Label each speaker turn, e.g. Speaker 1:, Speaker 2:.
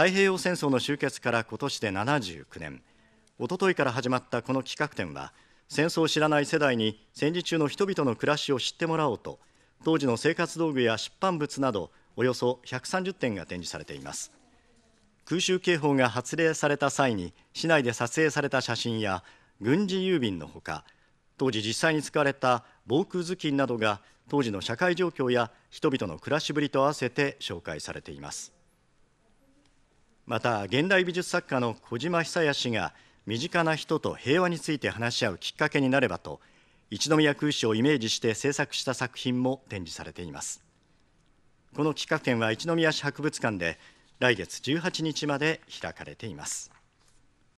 Speaker 1: 太平洋戦争の終結から今年で79年おとといから始まったこの企画展は戦争を知らない世代に戦時中の人々の暮らしを知ってもらおうと当時の生活道具や出版物などおよそ130点が展示されています空襲警報が発令された際に市内で撮影された写真や軍事郵便のほか当時実際に使われた防空頭巾などが当時の社会状況や人々の暮らしぶりと合わせて紹介されていますまた現代美術作家の小島久也氏が身近な人と平和について話し合うきっかけになればと一宮空襲をイメージして制作した作品も展示されていますこの企画展は一宮市博物館で来月18日まで開かれています